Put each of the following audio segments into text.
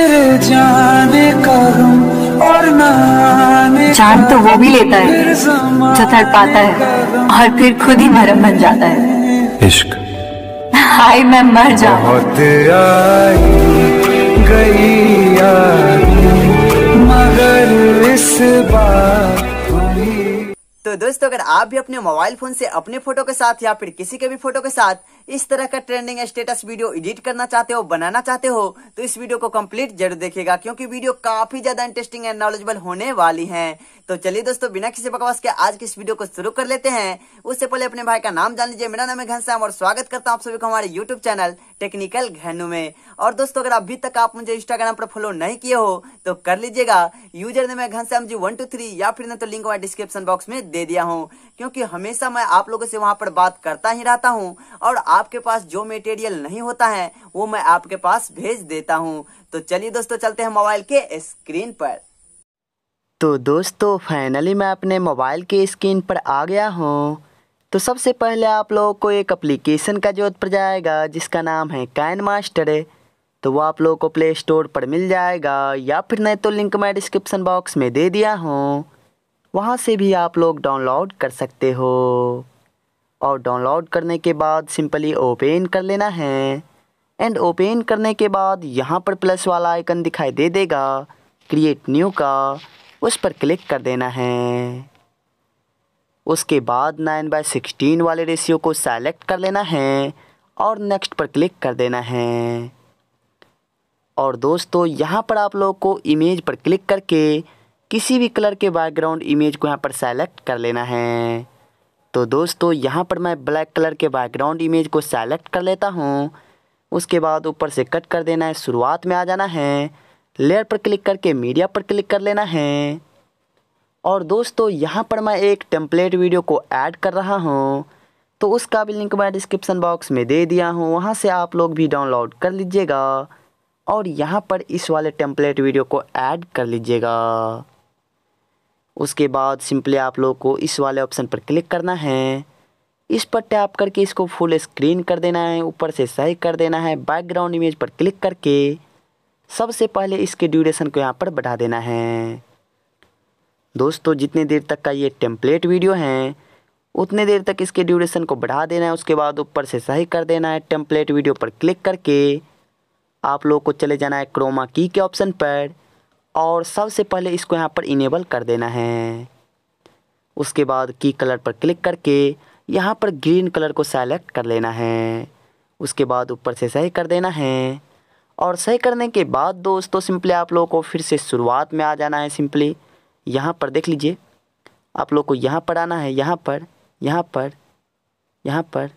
तेरे जाने करूं गम और जान तो वो भी लेता है जो तड़ पाता है और फिर खुद ही मरम बन जाता है इश्क हाय मैं मर जाऊं बहुत आई गई मगर इस बार तो दोस्तों अगर आप भी अपने मोबाइल फोन से अपने फोटो के साथ या फिर किसी के भी फोटो के साथ इस तरह का ट्रेंडिंग स्टेटस वीडियो एडिट करना चाहते हो बनाना चाहते हो तो इस वीडियो को कंप्लीट जरूर देखेगा क्योंकि वीडियो काफी ज्यादा इंटरेस्टिंग एंड नॉलेजेबल होने वाली है तो चलिए दोस्तों बिना किसी बकवास के आज की इस वीडियो को शुरू कर लेते हैं उससे पहले अपने भाई का नाम जान लीजिए मेरा नाम है घनश्याम और स्वागत करता हूँ आप सभी को हमारे यूट्यूब चैनल टेक्निकल घनु में और दोस्तों अगर अभी तक आप मुझे इंस्टाग्राम पर फॉलो नहीं किए हो तो कर लीजिएगा यूजर ने मैं Ghanshyam ji one two three या फिर तो लिंक मैं डिस्क्रिप्शन बॉक्स में दे दिया हूँ क्योंकि हमेशा मैं आप लोगों से वहां पर बात करता ही रहता हूँ और आपके पास जो मेटेरियल नहीं होता है वो मैं आपके पास भेज देता हूँ तो चलिए दोस्तों चलते हैं मोबाइल के स्क्रीन पर तो दोस्तों फाइनली मैं अपने मोबाइल के स्क्रीन पर आ गया हूँ तो सबसे पहले आप लोगों को एक अप्लीकेशन का जरूरत पड़ जाएगा जिसका नाम है कैन मास्टर तो वो आप लोगों को प्ले स्टोर पर मिल जाएगा या फिर नहीं तो लिंक मैं डिस्क्रिप्सन बॉक्स में दे दिया हूँ वहाँ से भी आप लोग डाउनलोड कर सकते हो और डाउनलोड करने के बाद सिंपली ओपन कर लेना है एंड ओपन करने के बाद यहाँ पर प्लस वाला आइकन दिखाई दे देगा क्रिएट न्यू का उस पर क्लिक कर देना है उसके बाद नाइन बाय सिक्सटीन वाले रेशियो को सेलेक्ट कर लेना है और नेक्स्ट पर क्लिक कर देना है और दोस्तों यहाँ पर आप लोग को इमेज पर क्लिक करके किसी भी कलर के बैकग्राउंड इमेज को यहाँ पर सेलेक्ट कर लेना है तो दोस्तों यहाँ पर मैं ब्लैक कलर के बैकग्राउंड इमेज को सेलेक्ट कर लेता हूँ उसके बाद ऊपर से कट कर देना है शुरुआत में आ जाना है लेयर पर क्लिक करके मीडिया पर क्लिक कर लेना है और दोस्तों यहाँ पर मैं एक टेम्पलेट वीडियो को ऐड कर रहा हूँ तो उसका भी लिंक मैं डिस्क्रिप्सन बॉक्स में दे दिया हूँ वहाँ से आप लोग भी डाउनलोड कर लीजिएगा और यहाँ पर इस वाले टेम्पलेट वीडियो को ऐड कर लीजिएगा उसके बाद सिंपली आप लोग को इस वाले ऑप्शन पर क्लिक करना है इस पर टैप करके इसको फुल स्क्रीन कर देना है ऊपर से सही कर देना है बैकग्राउंड इमेज पर क्लिक करके सबसे पहले इसके ड्यूरेशन को यहाँ पर बढ़ा देना है दोस्तों जितने देर तक का ये टेम्पलेट वीडियो है उतने देर तक इसके ड्यूरेशन को बढ़ा देना है उसके बाद ऊपर से सही कर देना है टेम्पलेट वीडियो पर क्लिक करके आप लोग को चले जाना है क्रोमा की के ऑप्शन पर और सबसे पहले इसको यहाँ पर इनेबल कर देना है उसके बाद की कलर पर क्लिक करके यहाँ पर ग्रीन कलर को सेलेक्ट कर लेना है उसके बाद ऊपर से सही कर देना है और सही करने के बाद दोस्तों सिंपली आप लोगों को फिर से शुरुआत में आ जाना है सिंपली यहाँ पर देख लीजिए आप लोग को यहाँ पर आना है यहाँ पर यहाँ पर यहाँ पर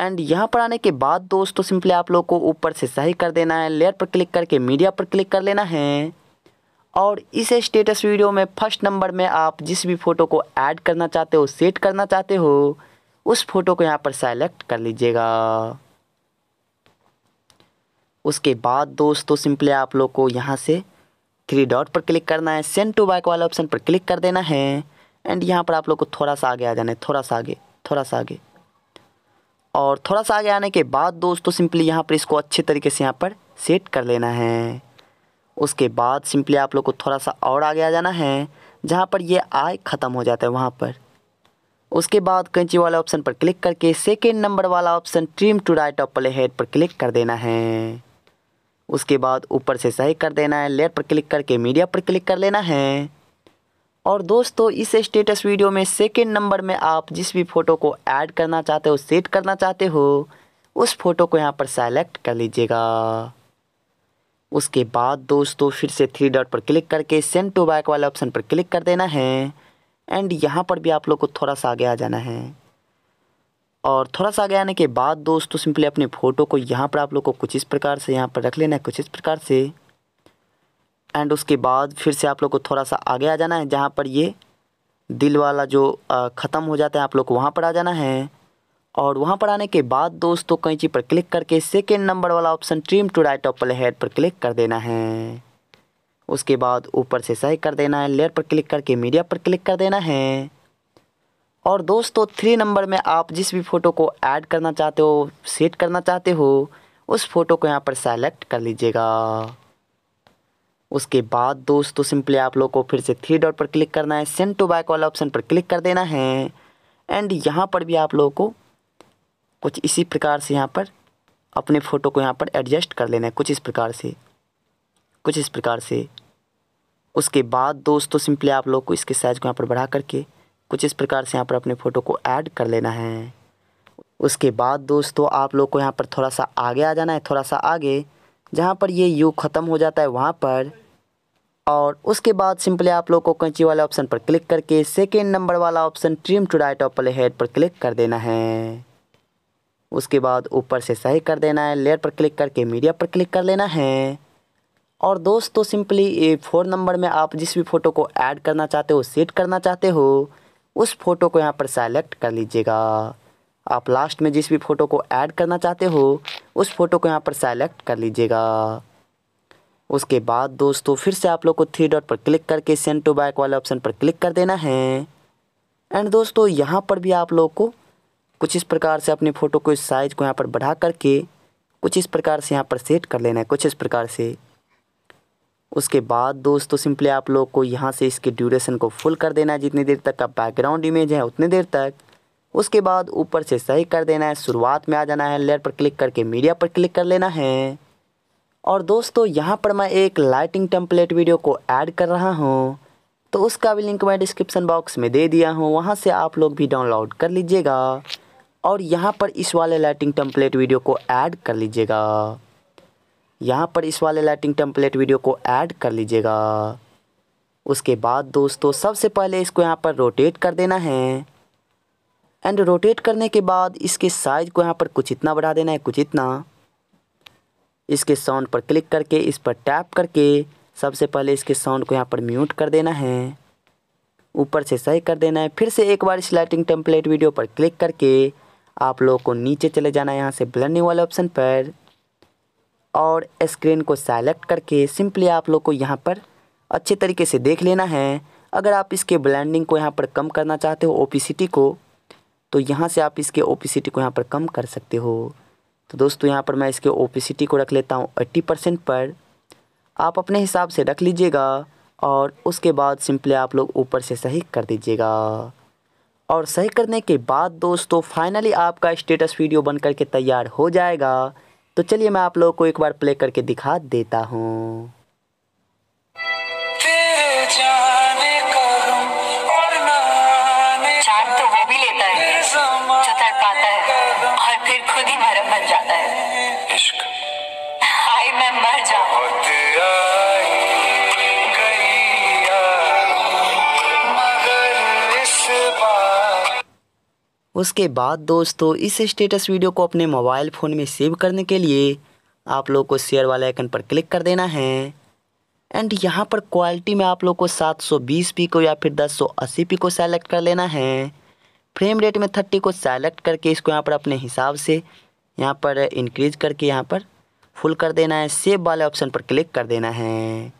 एंड यहाँ पर आने के बाद दोस्तों सिंपली आप लोग को ऊपर से सही कर देना है लेयर पर क्लिक करके मीडिया पर क्लिक कर लेना है और इस स्टेटस वीडियो में फर्स्ट नंबर में आप जिस भी फ़ोटो को ऐड करना चाहते हो सेट करना चाहते हो उस फ़ोटो को यहाँ पर सेलेक्ट कर लीजिएगा उसके बाद दोस्तों सिंपली आप लोग को यहाँ से थ्री डॉट पर क्लिक करना है सेंड टू बैक वाले ऑप्शन पर क्लिक कर देना है एंड यहाँ पर आप लोग को थोड़ा सा आगे आ जाना है थोड़ा सा आगे थोड़ा सा आगे और थोड़ा सा आगे आने के बाद दोस्तों सिंपली यहाँ पर इसको अच्छे तरीके से यहाँ पर सेट कर लेना है उसके बाद सिंपली आप लोग को थोड़ा सा और आगे आ जाना है जहाँ पर ये आय ख़त्म हो जाता है वहाँ पर उसके बाद कैंची वाले ऑप्शन पर क्लिक करके सेकेंड नंबर वाला option trim to right of playhead पर क्लिक कर देना है उसके बाद ऊपर से सही कर देना है लेयर पर क्लिक करके मीडिया पर क्लिक कर लेना है और दोस्तों इस स्टेटस वीडियो में सेकेंड नंबर में आप जिस भी फ़ोटो को ऐड करना चाहते हो सेट करना चाहते हो उस फ़ोटो को यहाँ पर सेलेक्ट कर लीजिएगा उसके बाद दोस्तों फिर से थ्री डॉट पर क्लिक करके सेंड टू बैक वाले ऑप्शन पर क्लिक कर देना है एंड यहाँ पर भी आप लोग को थोड़ा सा आगे आ जाना है और थोड़ा सा आगे आने के बाद दोस्तों सिंपली अपने फ़ोटो को यहाँ पर आप लोग को कुछ इस प्रकार से यहाँ पर रख लेना है कुछ इस प्रकार से एंड उसके बाद फिर से आप लोग को थोड़ा सा आगे आ जाना है जहाँ पर ये दिल वाला जो ख़त्म हो जाता है आप लोग को वहाँ पर आ जाना है और वहाँ पर आने के बाद दोस्तों कैंची पर क्लिक करके सेकेंड नंबर वाला option trim to right of playhead पर क्लिक कर देना है उसके बाद ऊपर से सही कर देना है लेयर पर क्लिक करके मीडिया पर क्लिक कर देना है और दोस्तों थ्री नंबर में आप जिस भी फ़ोटो को ऐड करना चाहते हो सेट करना चाहते हो उस फ़ोटो को यहाँ पर सेलेक्ट कर लीजिएगा उसके बाद दोस्तों सिंपली आप लोग को फिर से थ्री डॉट पर क्लिक करना है सेंड टू बैक वाला ऑप्शन पर क्लिक कर देना है एंड यहाँ पर भी आप लोगों को कुछ इसी प्रकार से यहाँ पर अपने फ़ोटो को यहाँ पर एडजस्ट कर लेना है कुछ इस प्रकार से कुछ इस प्रकार से उसके बाद दोस्तों सिंपली आप लोग को इसके साइज़ को यहाँ पर बढ़ा करके कुछ इस प्रकार से यहाँ पर अपने फ़ोटो को ऐड कर लेना है उसके बाद दोस्तों आप लोग को यहाँ पर थोड़ा सा आगे आ जाना है थोड़ा सा आगे जहाँ पर ये यू ख़त्म हो जाता है वहाँ पर और उसके बाद सिंपली आप लोग को कैंची वाले ऑप्शन पर क्लिक करके सेकेंड नंबर वाला option trim to right of play head पर क्लिक कर देना है उसके बाद ऊपर से सही कर देना है लेयर पर क्लिक करके मीडिया पर क्लिक कर लेना है और दोस्तों सिंपली ये फोर नंबर में आप जिस भी फ़ोटो को ऐड करना चाहते हो सेट करना चाहते हो उस फ़ोटो को यहाँ पर सेलेक्ट कर लीजिएगा आप लास्ट में जिस भी फ़ोटो को ऐड करना चाहते हो उस फ़ोटो को यहाँ पर सेलेक्ट कर लीजिएगा उसके बाद दोस्तों फिर से आप लोग को थ्री डॉट पर क्लिक करके सेंड टू बैक वाले ऑप्शन पर क्लिक कर देना है एंड दोस्तों यहाँ पर भी आप लोग को कुछ इस प्रकार से अपने फ़ोटो को इस साइज़ को यहाँ पर बढ़ा करके कुछ इस प्रकार से यहाँ पर सेट कर लेना है कुछ इस प्रकार से उसके बाद दोस्तों सिंपली आप लोग को यहाँ से इसके ड्यूरेशन को फुल कर देना है जितनी देर तक का बैकग्राउंड इमेज है उतनी देर तक उसके बाद ऊपर से सही कर देना है शुरुआत में आ जाना है लेयर पर क्लिक करके मीडिया पर क्लिक कर लेना है और दोस्तों यहाँ पर मैं एक लाइटिंग टेम्पलेट वीडियो को ऐड कर रहा हूँ तो उसका भी लिंक मैं डिस्क्रिप्शन बॉक्स में दे दिया हूँ वहाँ से आप लोग भी डाउनलोड कर लीजिएगा और यहाँ पर इस वाले लाइटिंग टेम्पलेट वीडियो को ऐड कर लीजिएगा यहाँ पर इस वाले लाइटिंग टेम्पलेट वीडियो को ऐड कर लीजिएगा उसके बाद दोस्तों सबसे पहले इसको यहाँ पर रोटेट कर देना है एंड रोटेट करने के बाद इसके साइज को यहाँ पर कुछ इतना बढ़ा देना है कुछ इतना इसके साउंड पर क्लिक करके इस पर टैप करके सबसे पहले इसके साउंड को यहाँ पर म्यूट कर देना है ऊपर से सही कर देना है फिर से एक बार इस लाइटिंग टेम्पलेट वीडियो पर क्लिक करके आप लोगों को नीचे चले जाना है यहाँ से ब्लनिंग वाले ऑप्शन पर और स्क्रीन को सेलेक्ट करके सिंपली आप लोग को यहाँ पर अच्छे तरीके से देख लेना है अगर आप इसके ब्लैंडिंग को यहाँ पर कम करना चाहते हो ओपीसीटी को तो यहाँ से आप इसके ओपीसीटी को यहाँ पर कम कर सकते हो तो दोस्तों यहाँ पर मैं इसके ओपीसीटी को रख लेता हूँ एट्टी परसेंट पर आप अपने हिसाब से रख लीजिएगा और उसके बाद सिंपली आप लोग ऊपर से सही कर दीजिएगा और सही करने के बाद दोस्तों फाइनली आपका स्टेटस वीडियो बन करके तैयार हो जाएगा तो चलिए मैं आप लोगों को एक बार प्ले करके दिखा देता हूँ उसके बाद दोस्तों इस स्टेटस वीडियो को अपने मोबाइल फ़ोन में सेव करने के लिए आप लोग को शेयर वाले आइकन पर क्लिक कर देना है एंड यहाँ पर क्वालिटी में आप लोग को 720 पी को या फिर 1080 पी को सेलेक्ट कर लेना है फ्रेम रेट में 30 को सेलेक्ट करके इसको यहाँ पर अपने हिसाब से यहाँ पर इंक्रीज करके यहाँ पर फुल कर देना है सेव वाले ऑप्शन पर क्लिक कर देना है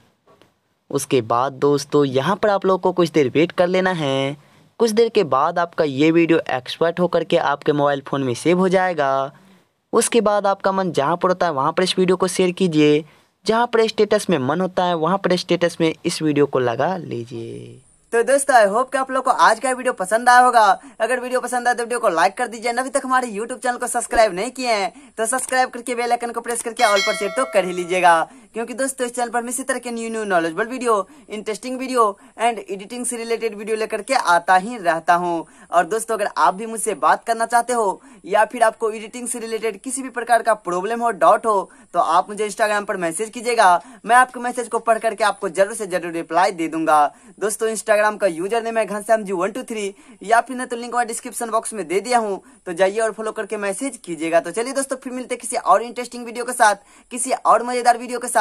उसके बाद दोस्तों यहाँ पर आप लोग को कुछ देर वेट कर लेना है कुछ देर के बाद आपका ये वीडियो एक्सपर्ट होकर के आपके मोबाइल फ़ोन में सेव हो जाएगा उसके बाद आपका मन जहाँ पर होता है वहाँ पर इस वीडियो को शेयर कीजिए जहाँ पर स्टेटस में मन होता है वहाँ पर स्टेटस में इस वीडियो को लगा लीजिए तो दोस्तों आई होप कि आप लोग को आज का वीडियो पसंद आया होगा अगर वीडियो पसंद आए तो वीडियो को लाइक कर दीजिए अभी तक हमारे यूट्यूब चैनल को सब्सक्राइब नहीं किए हैं तो सब्सक्राइब करके बेल आइकन को प्रेस करके ऑल पर सेट तो कर ही लीजिएगा क्योंकि दोस्तों इस चैनल पर हम इसी तरह के new new knowledgeable video interesting video and editing से रिलेटेड वीडियो लेकर के आता ही रहता हूँ और दोस्तों अगर आप भी मुझसे बात करना चाहते हो या फिर आपको एडिटिंग से रिलेटेड किसी भी प्रकार का प्रॉब्लम हो डाउट हो तो आप मुझे इंस्टाग्राम पर मैसेज कीजिएगा मैं आपके मैसेज को पढ़ करके आपको जरूर से जरूर रिप्लाई दे दूंगा दोस्तों इंस्टाग्राम का यूजर नेम है Ghanshyam ji one two three या फिर मैं तो लिंक डिस्क्रिप्शन बॉक्स में दे दिया हूँ तो जाइए और फॉलो करके मैसेज कीजिएगा तो चलिए दोस्तों फिर मिलते किसी और इंटरेस्टिंग वीडियो के साथ किसी और मजेदार वीडियो के साथ